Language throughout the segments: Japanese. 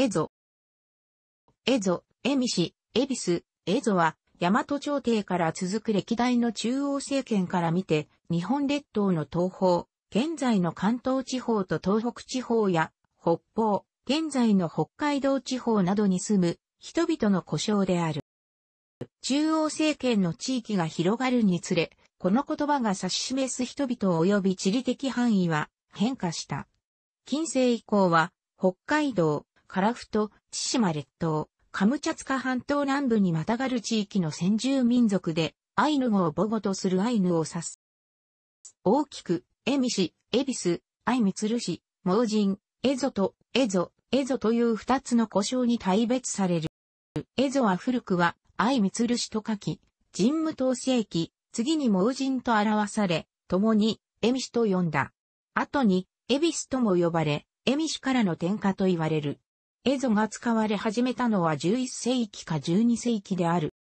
エゾ。エゾ、エミシ、恵比寿、蝦夷は、大和朝廷から続く歴代の中央政権から見て、日本列島の東方、現在の関東地方と東北地方や、北方、現在の北海道地方などに住む人々の故障である。中央政権の地域が広がるにつれ、この言葉が指し示す人々及び地理的範囲は変化した。近世以降は、北海道、カラフト、千島列島、カムチャツカ半島南部にまたがる地域の先住民族で、アイヌ語を母語とするアイヌを指す。大きく、エミシ、エビス、アイミツルシ、盲人、エゾと、エゾ、エゾという二つの故障に大別される。エゾは古くは、アイミツルシと書き、人武統世紀、次に盲人と表され、共に、エミシと呼んだ。後に、エビスとも呼ばれ、エミシからの転化と言われる。エゾが使われ始めたのは11世紀か12世紀である。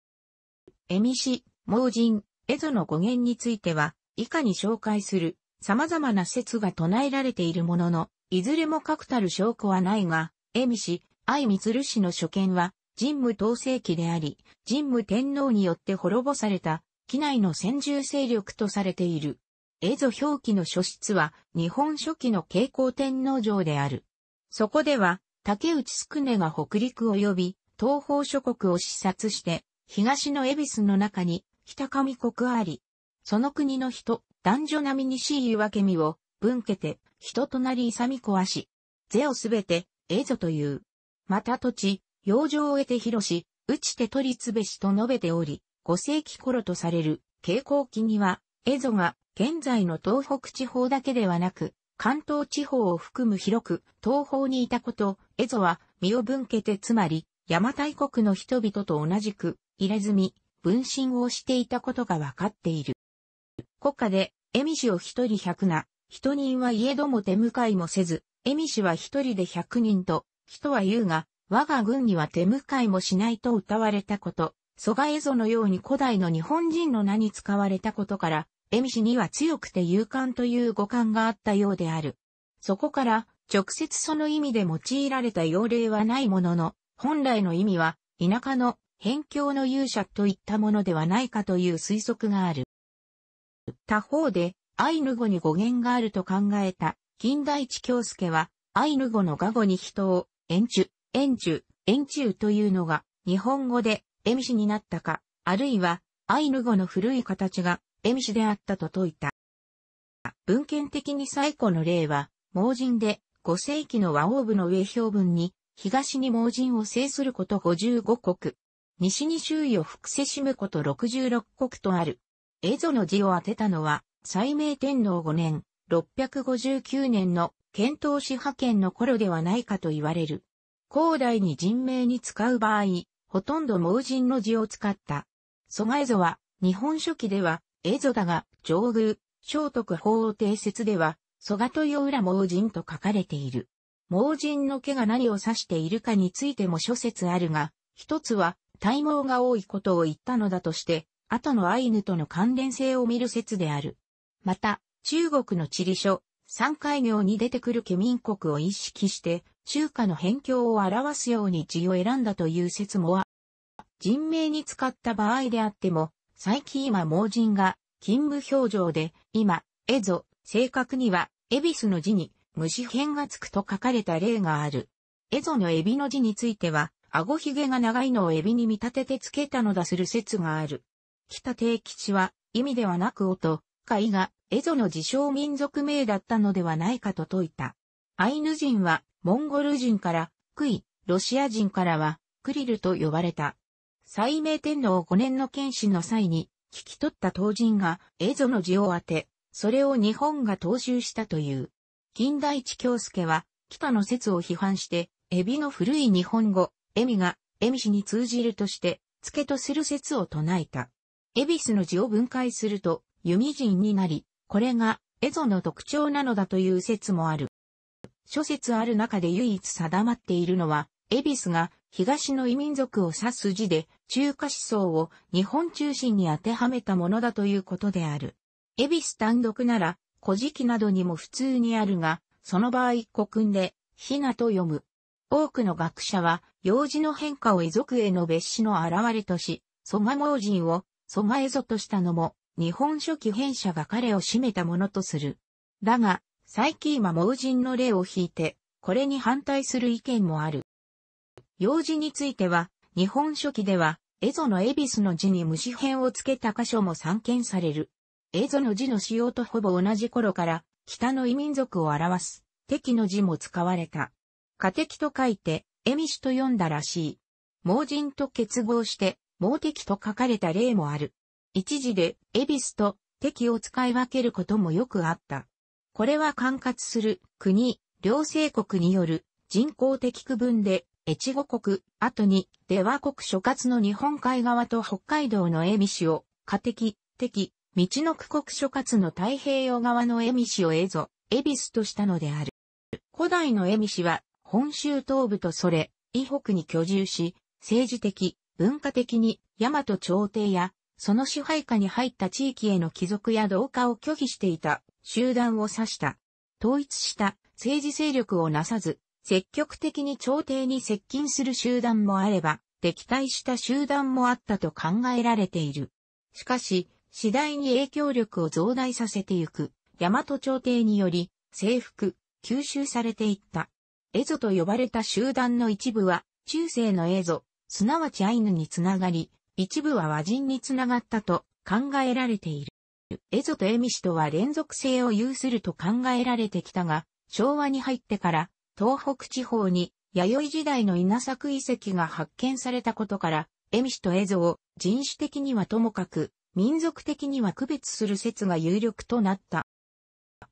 エミシ、盲人、エゾの語源については、以下に紹介する様々な説が唱えられているものの、いずれも確たる証拠はないが、エミシ、アイミツル氏の所見は、神武統制期であり、神武天皇によって滅ぼされた、機内の先住勢力とされている。エゾ表記の書室は、日本初期の慶光天皇城である。そこでは、竹内宿根が北陸及び東方諸国を視察して、東の恵比寿の中に北上国あり、その国の人、男女並みにしい分け身を、分けて、人となり勇み壊し、是をすべて、えぞという。また土地、養生を得て広し、打ちて取りつべしと述べており、五世紀頃とされる、傾向期には、蝦夷が、現在の東北地方だけではなく、関東地方を含む広く東方にいたこと、蝦夷は身を分けてつまり、邪馬台国の人々と同じく、入れ墨、分身をしていたことが分かっている。国家で、エミジを一人百な、人人は家ども手向かいもせず、エミジは一人で百人と、人は言うが、我が軍には手向かいもしないと歌われたこと、蘇我蝦夷のように古代の日本人の名に使われたことから、江見氏には強くて勇敢という語感があったようである。そこから、直接その意味で用いられた用例はないものの、本来の意味は、田舎の、辺境の勇者といったものではないかという推測がある。他方で、アイヌ語に語源があると考えた、近代地京介は、アイヌ語の画語に人を、円柱、円柱、円柱というのが、日本語で、エミシになったか、あるいは、アイヌ語の古い形が、恵美であったと説いた。文献的に最古の例は、盲人で5世紀の和王部の上標文に、東に盲人を制すること55国、西に周囲を伏せしむこと66国とある。蝦夷の字を当てたのは、西明天皇5年、659年の遣唐使派遣の頃ではないかと言われる。広大に人名に使う場合、ほとんど盲人の字を使った。蘇我蝦夷は、日本書紀では、エゾだが、上宮、聖徳法定説では、蘇我豊浦盲人と書かれている。盲人の毛が何を指しているかについても諸説あるが、一つは、体毛が多いことを言ったのだとして、後のアイヌとの関連性を見る説である。また、中国の地理書、三海行に出てくるケ民国を意識して、中華の辺境を表すように地を選んだという説もは、人名に使った場合であっても、最近今盲人が勤務表情で、今、えぞ、正確には、エビスの字に、虫片がつくと書かれた例がある。エゾのエビの字については、顎ひげが長いのをエビに見立ててつけたのだする説がある。北定吉は、意味ではなく音、いが、エゾの自称民族名だったのではないかと説いた。アイヌ人は、モンゴル人から、クイ、ロシア人からは、クリルと呼ばれた。最明天皇5年の剣士の際に、聞き取った当人が、蝦夷の字を当て、それを日本が踏襲したという。近代地京介は、北の説を批判して、エビの古い日本語、エミが、エミ氏に通じるとして、付けとする説を唱えた。エビスの字を分解すると、弓人になり、これが、エゾの特徴なのだという説もある。諸説ある中で唯一定まっているのは、エビスが東の異民族を指す字で、中華思想を日本中心に当てはめたものだということである。恵比寿単独なら、古事記などにも普通にあるが、その場合古訓で、ひなと読む。多くの学者は、用字の変化を遺族への別紙の現れとし、蘇我盲人を、蘇我蝦夷としたのも、日本書紀編者が彼を占めたものとする。だが、最近今盲人の例を引いて、これに反対する意見もある。用字については、日本書紀では、エゾのエビスの字に虫編をつけた箇所も散見される。エゾの字の使用とほぼ同じ頃から、北の異民族を表す、敵の字も使われた。家敵と書いて、エミシと読んだらしい。盲人と結合して、盲敵と書かれた例もある。一字で、エビスと敵を使い分けることもよくあった。これは管轄する国、両政国による人工的区分で越後国、後に、出羽国諸葛の日本海側と北海道の江見市を、家的、敵、道の区国諸葛の太平洋側の江見市を蝦夷、恵比寿としたのである。古代の江見市は、本州東部とそれ、以北に居住し、政治的、文化的に、大和朝廷や、その支配下に入った地域への帰属や同化を拒否していた集団を指した。統一した政治勢力をなさず、積極的に朝廷に接近する集団もあれば、敵対した集団もあったと考えられている。しかし、次第に影響力を増大させてゆく、大和朝廷により、征服、吸収されていった。エゾと呼ばれた集団の一部は、中世のエゾ、すなわちアイヌにつながり、一部は和人につながったと考えられている。エゾとエミシとは連続性を有すると考えられてきたが、昭和に入ってから東北地方に弥生時代の稲作遺跡が発見されたことから、江見と蝦夷を人種的にはともかく、民族的には区別する説が有力となった。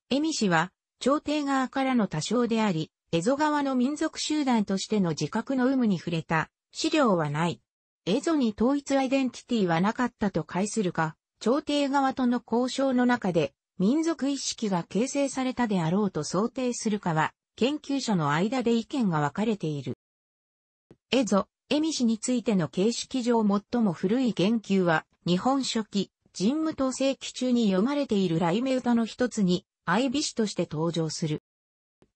江見は、朝廷側からの多少であり、蝦夷側の民族集団としての自覚の有無に触れた資料はない。蝦夷に統一アイデンティティはなかったと解するか、朝廷側との交渉の中で民族意識が形成されたであろうと想定するかは研究者の間で意見が分かれている。エゾ、エミ氏についての形式上最も古い言及は、日本書紀、神武統制期中に読まれている雷鳴歌の一つに、愛美詩として登場する。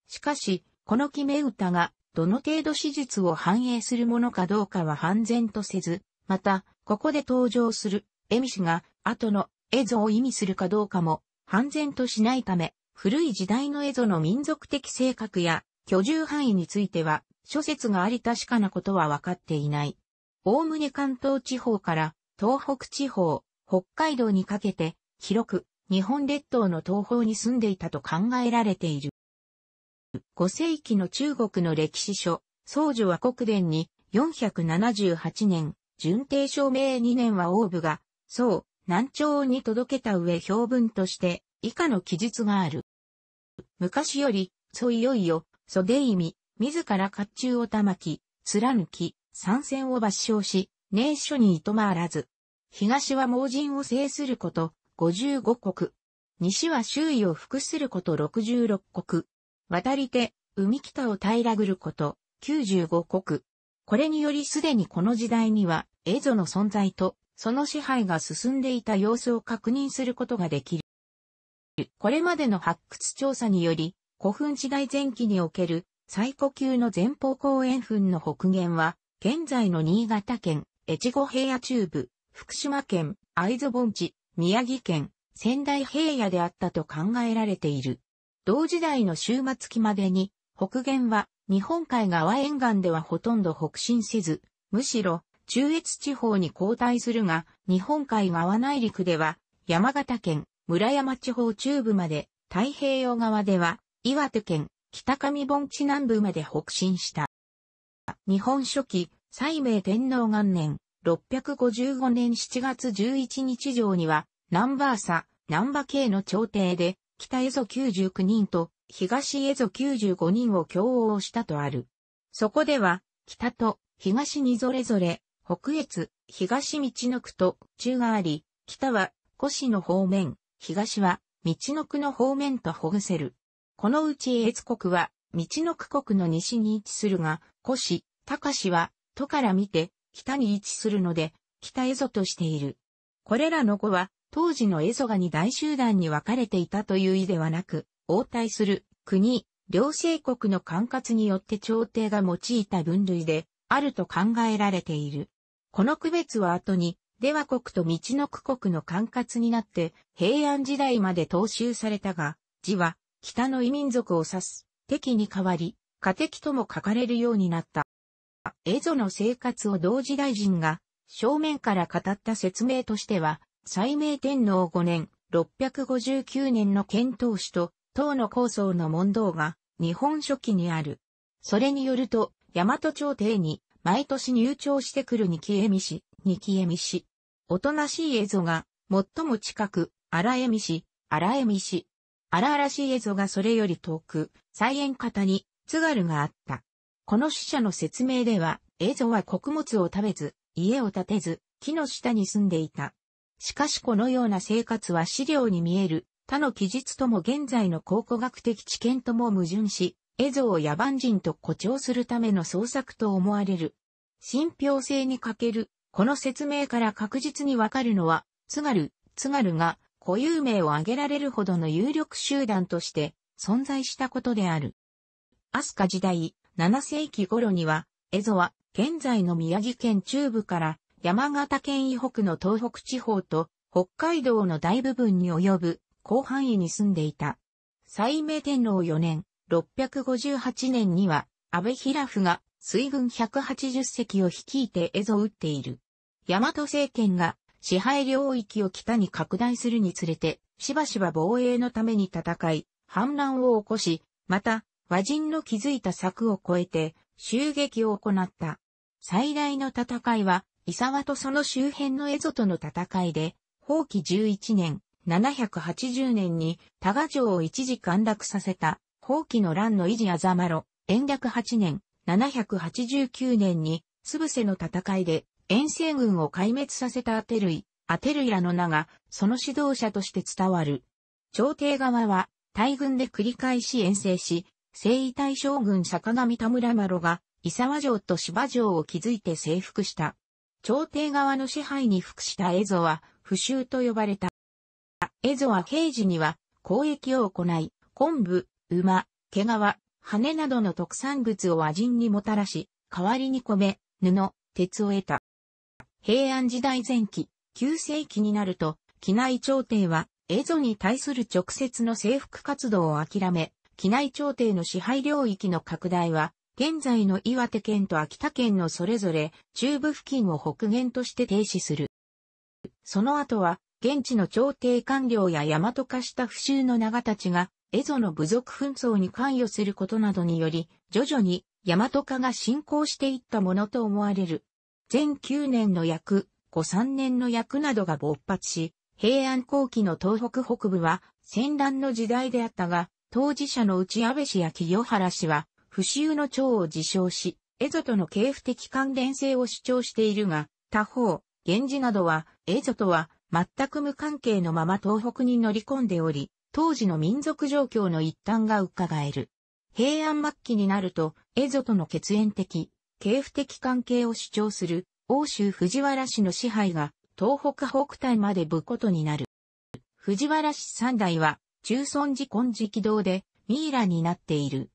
しかし、この決め歌が、どの程度史実を反映するものかどうかは判然とせず、また、ここで登場する、エミ氏が、後の、エゾを意味するかどうかも、判然としないため、古い時代の蝦夷の民族的性格や居住範囲については諸説があり確かなことは分かっていない。おおむね関東地方から東北地方、北海道にかけて広く日本列島の東方に住んでいたと考えられている。5世紀の中国の歴史書、僧侶は国伝に478年、順帝証明2年は王部が、う、南朝に届けた上標文として以下の記述がある。昔より、そいよいよ、袖意味、自ら甲冑をたまき、貫き、参戦を抜笑し、名所にいとまわらず。東は盲人を制すること、55国。西は周囲を服すること66国。渡り手、海北を平らぐること、95国。これによりすでにこの時代には、エゾの存在と、その支配が進んでいた様子を確認することができる。これまでの発掘調査により、古墳時代前期における最古級の前方後円墳の北限は、現在の新潟県、越後平野中部、福島県、会津盆地、宮城県、仙台平野であったと考えられている。同時代の終末期までに、北限は日本海側沿岸ではほとんど北進せず、むしろ中越地方に後退するが、日本海側内陸では山形県、村山地方中部まで、太平洋側では、岩手県、北上盆地南部まで北進した。日本初期、西明天皇元年、655年7月11日上には、南波朝、南波系の朝廷で、北蝦夷99人と、東蝦夷95人を共応したとある。そこでは、北と東にそれぞれ、北越、東道の区と中があり、北は、古市の方面、東は、道の区の方面とほぐせる。このうち越国は、道の区国の西に位置するが、古市、高市は、都から見て、北に位置するので、北蝦夷としている。これらの語は、当時の蝦夷がに大集団に分かれていたという意ではなく、応対する国、両政国の管轄によって朝廷が用いた分類で、あると考えられている。この区別は後に、では国と道の区国の管轄になって平安時代まで踏襲されたが、字は北の異民族を指す敵に代わり、家敵とも書かれるようになった。蝦夷の生活を同時大臣が正面から語った説明としては、斎明天皇5年、659年の遣唐使と、唐の構想の問答が、日本書期にある。それによると、大和朝廷に、毎年入庁してくる二消え美氏、にきえみ氏。おとなしいえぞが、最も近く、し、あら氏、みし。あ氏。荒々しいえぞがそれより遠く、菜園方に、津軽があった。この死者の説明では、えぞは穀物を食べず、家を建てず、木の下に住んでいた。しかしこのような生活は資料に見える、他の記述とも現在の考古学的知見とも矛盾し、蝦夷を野蛮人と誇張するための創作と思われる。信憑性に欠けるこの説明から確実にわかるのは、津軽、津軽が固有名を挙げられるほどの有力集団として存在したことである。アスカ時代、7世紀頃には、エゾは現在の宮城県中部から山形県以北の東北地方と北海道の大部分に及ぶ広範囲に住んでいた。西明天皇4年、658年には、安倍平夫が水軍180隻を率いて蝦夷を打っている。大和政権が支配領域を北に拡大するにつれて、しばしば防衛のために戦い、反乱を起こし、また、和人の築いた策を超えて、襲撃を行った。最大の戦いは、伊沢とその周辺の蝦夷との戦いで、法棄11年、780年に、多賀城を一時陥落させた、法棄の乱の維持あざまろ、延暦8年、789年に、つぶせの戦いで、遠征軍を壊滅させたアテルイ、アテルイラの名が、その指導者として伝わる。朝廷側は、大軍で繰り返し遠征し、征夷大将軍坂上田村麻呂が、伊沢城と芝城を築いて征服した。朝廷側の支配に服した蝦夷は、不州と呼ばれた。蝦夷は平時には、交易を行い、昆布、馬、毛皮、羽などの特産物を和人にもたらし、代わりに米、布、鉄を得た。平安時代前期、旧世紀になると、機内朝廷は、蝦夷に対する直接の征服活動を諦め、機内朝廷の支配領域の拡大は、現在の岩手県と秋田県のそれぞれ中部付近を北限として停止する。その後は、現地の朝廷官僚や大和化した不襲の長たちが、蝦夷の部族紛争に関与することなどにより、徐々に大和化が進行していったものと思われる。全9年の役、5、3年の役などが勃発し、平安後期の東北北部は戦乱の時代であったが、当事者のうち安倍氏や清原氏は、不朽の長を自称し、蝦夷との系譜的関連性を主張しているが、他方、源氏などは、蝦夷とは全く無関係のまま東北に乗り込んでおり、当時の民族状況の一端が伺える。平安末期になると、蝦夷との血縁的、系譜的関係を主張する、欧州藤原氏の支配が、東北北端までぶことになる。藤原氏三代は、中村寺金色堂で、ミイラになっている。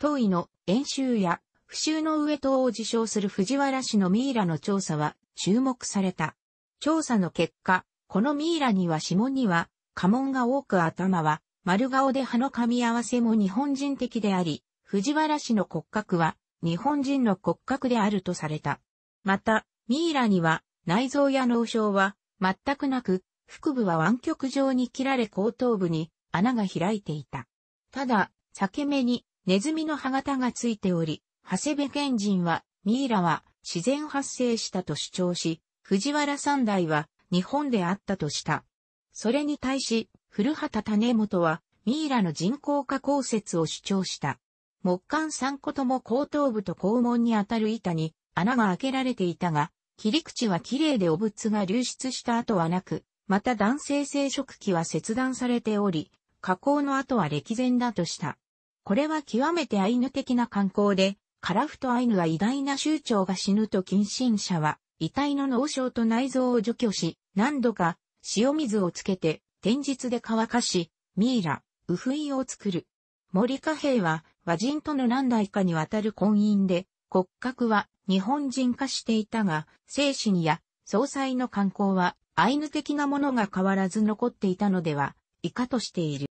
当位の演習や、不襲の上等を自称する藤原氏のミイラの調査は注目された。調査の結果、このミイラには指紋には、家紋が多く頭は、丸顔で歯の噛み合わせも日本人的であり、藤原氏の骨格は、日本人の骨格であるとされた。また、ミイラには内臓や脳症は全くなく、腹部は湾曲状に切られ後頭部に穴が開いていた。ただ、裂け目にネズミの歯型がついており、長谷部賢人は、ミイラは自然発生したと主張し、藤原三代は日本であったとした。それに対し、古畑種元はミイラの人工加工説を主張した。木管3個とも後頭部と肛門に当たる板に穴が開けられていたが、切り口は綺麗で汚物が流出した跡はなく、また男性生殖器は切断されており、加工の後は歴然だとした。これは極めてアイヌ的な観光で、カラフトアイヌは偉大な州長が死ぬと近親者は、遺体の脳症と内臓を除去し、何度か塩水をつけて、天日で乾かし、ミイラ、ウフイを作る。森貨兵は和人との何代かにわたる婚姻で、骨格は日本人化していたが、精神や総裁の観光はアイヌ的なものが変わらず残っていたのでは、以下としている。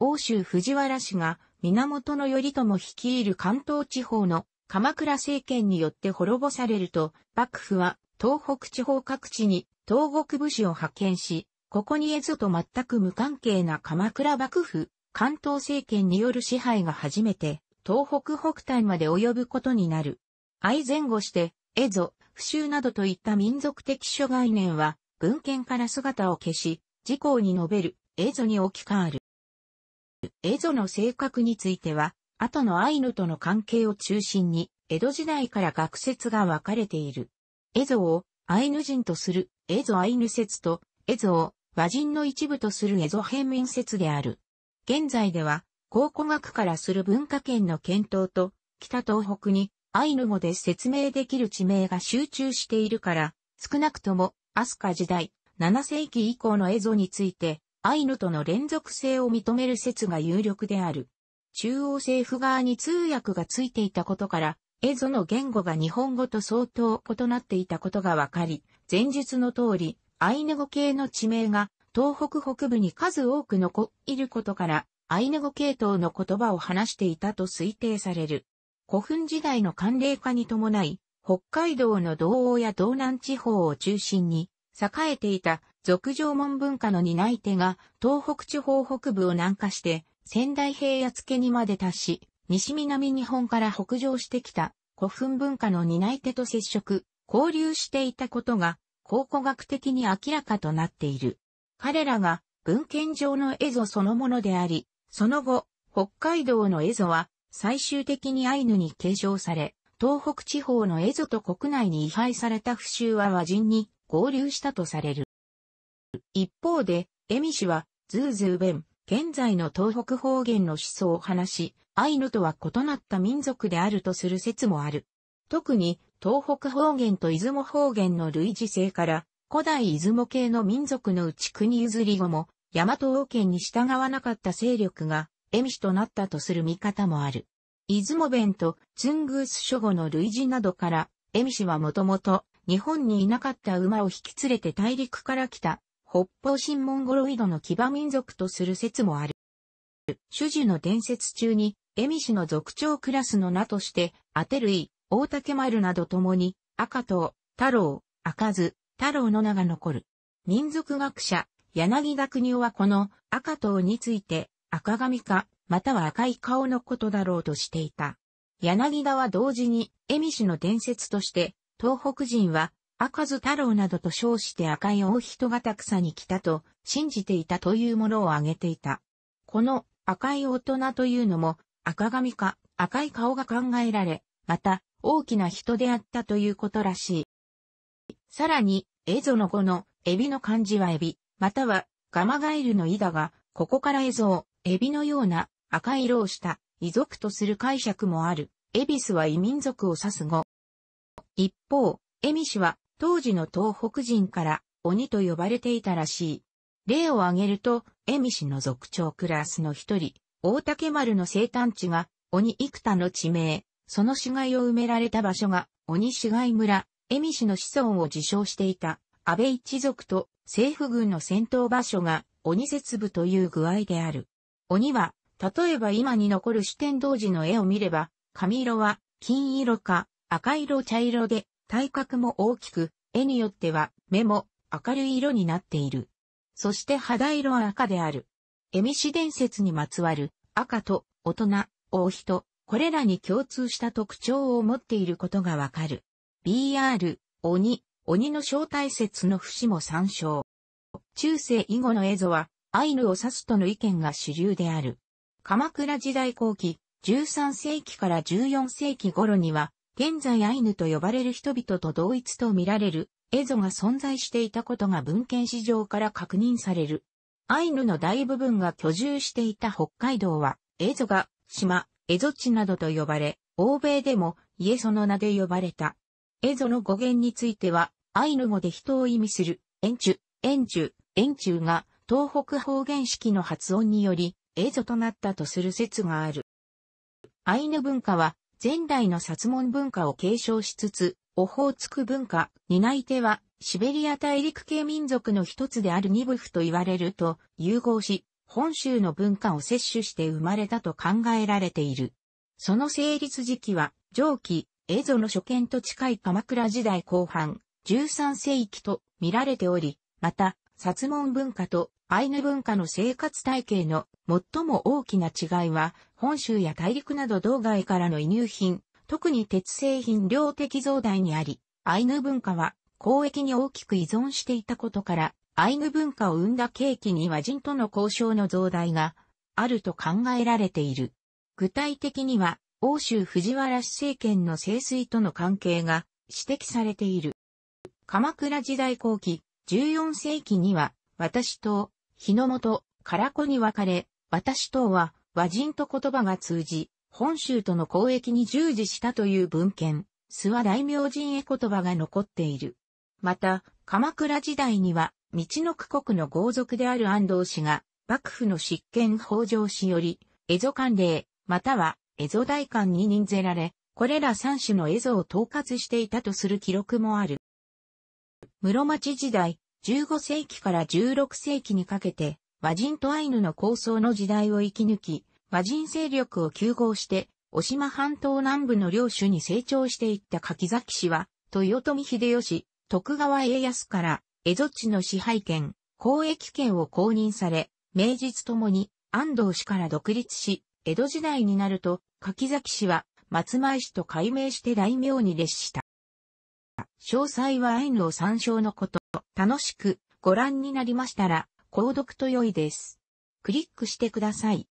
欧州藤原氏が源頼朝率いる関東地方の鎌倉政権によって滅ぼされると、幕府は東北地方各地に東国武士を派遣し、ここに絵図と全く無関係な鎌倉幕府関東政権による支配が初めて、東北北端まで及ぶことになる。愛前後して、エゾ、不臭などといった民族的諸概念は、文献から姿を消し、事項に述べる、エゾに置き換わる。エゾの性格については、後のアイヌとの関係を中心に、江戸時代から学説が分かれている。エゾをアイヌ人とするエゾアイヌ説と、エゾを和人の一部とするエゾ平民説である。現在では、考古学からする文化圏の検討と、北東北にアイヌ語で説明できる地名が集中しているから、少なくとも、アスカ時代、7世紀以降のエゾについて、アイヌとの連続性を認める説が有力である。中央政府側に通訳がついていたことから、エゾの言語が日本語と相当異なっていたことがわかり、前述の通り、アイヌ語系の地名が東北北部に数多く残いることから、アイヌ語系統の言葉を話していたと推定される。古墳時代の寒冷化に伴い、北海道の道央や道南地方を中心に、栄えていた俗上門文化の担い手が東北地方北部を南下して、仙台平野付にまで達し、西南日本から北上してきた古墳文化の担い手と接触、交流していたことが考古学的に明らかとなっている。彼らが文献上の蝦夷そのものであり、その後、北海道の蝦夷は最終的にアイヌに継承され、東北地方の蝦夷と国内に位牌された不習は和人に合流したとされる。一方で、エミ氏は、ズーズー弁、現在の東北方言の思想を話し、アイヌとは異なった民族であるとする説もある。特に、東北方言と出雲方言の類似性から、古代出雲系の民族のうち国譲り後も、大和王権に従わなかった勢力が、蝦夷となったとする見方もある。出雲弁とツングース諸語の類似などから、蝦夷はもともと日本にいなかった馬を引き連れて大陸から来た北方新モンゴロイドの騎馬民族とする説もある。種樹の伝説中に、エミシの族長クラスの名として、アテルイ、大竹丸などともに、赤と、太郎、赤津、太郎の名が残る。民族学者、柳田国夫はこの赤党について赤髪か、または赤い顔のことだろうとしていた。柳田は同時に、恵美氏の伝説として、東北人は赤津太郎などと称して赤い大人が草に来たと信じていたというものを挙げていた。この赤い大人というのも赤髪か赤い顔が考えられ、また大きな人であったということらしい。さらに、エゾの語の、エビの漢字はエビ、または、ガマガエルのイだが、ここからエゾを、エビのような赤色をした遺族とする解釈もある。エビスは異民族を指す語。一方、エミ氏は当時の東北人から鬼と呼ばれていたらしい。例を挙げると、エミ氏の族長クラスの一人、大竹丸の生誕地が鬼幾多の地名、その死骸を埋められた場所が鬼死骸村恵美氏の子孫を自称していた安倍一族と政府軍の戦闘場所が鬼節部という具合である。鬼は、例えば今に残る主天同寺の絵を見れば、髪色は金色か赤色茶色で体格も大きく、絵によっては目も明るい色になっている。そして肌色は赤である。恵美氏伝説にまつわる赤と大人、大人、これらに共通した特徴を持っていることがわかる。BR、鬼、鬼の正体説の節も参照。中世以後の蝦夷は、アイヌを指すとの意見が主流である。鎌倉時代後期、13世紀から14世紀頃には、現在アイヌと呼ばれる人々と同一と見られる、蝦夷が存在していたことが文献史上から確認される。アイヌの大部分が居住していた北海道は、エゾが、島、蝦夷地などと呼ばれ、欧米でも、イエソの名で呼ばれた。エゾの語源については、アイヌ語で人を意味する、円柱、円柱、円柱が、東北方言式の発音により、エゾとなったとする説がある。アイヌ文化は、前代の薩門文化を継承しつつ、オホーツク文化、担い手は、シベリア大陸系民族の一つであるニブフと言われると融合し、本州の文化を摂取して生まれたと考えられている。その成立時期は、上記、蝦夷の初見と近い鎌倉時代後半、13世紀と見られており、また、薩門文化とアイヌ文化の生活体系の最も大きな違いは、本州や大陸など道外からの輸入品、特に鉄製品量的増大にあり、アイヌ文化は交易に大きく依存していたことから、アイヌ文化を生んだ契機には人との交渉の増大があると考えられている。具体的には、欧州藤原氏政権の清水との関係が指摘されている。鎌倉時代後期、14世紀には、私と、日の本、唐子に分かれ、私とは、和人と言葉が通じ、本州との交易に従事したという文献、諏訪大明神へ言葉が残っている。また、鎌倉時代には、道の区国の豪族である安藤氏が、幕府の執権北条氏より、蝦夷官令、または蝦夷大官に任ぜられ、これら三種の蝦夷を統括していたとする記録もある。室町時代、15世紀から16世紀にかけて、和人とアイヌの構想の時代を生き抜き、和人勢力を休合して、お島半島南部の領主に成長していった柿崎氏は、豊臣秀吉、徳川家康から、蝦夷地の支配権、交易権を公認され、名実ともに安藤氏から独立し、江戸時代になると、柿崎氏は松前氏と改名して大名に列した。詳細はアイヌを参照のこと。楽しくご覧になりましたら、購読と良いです。クリックしてください。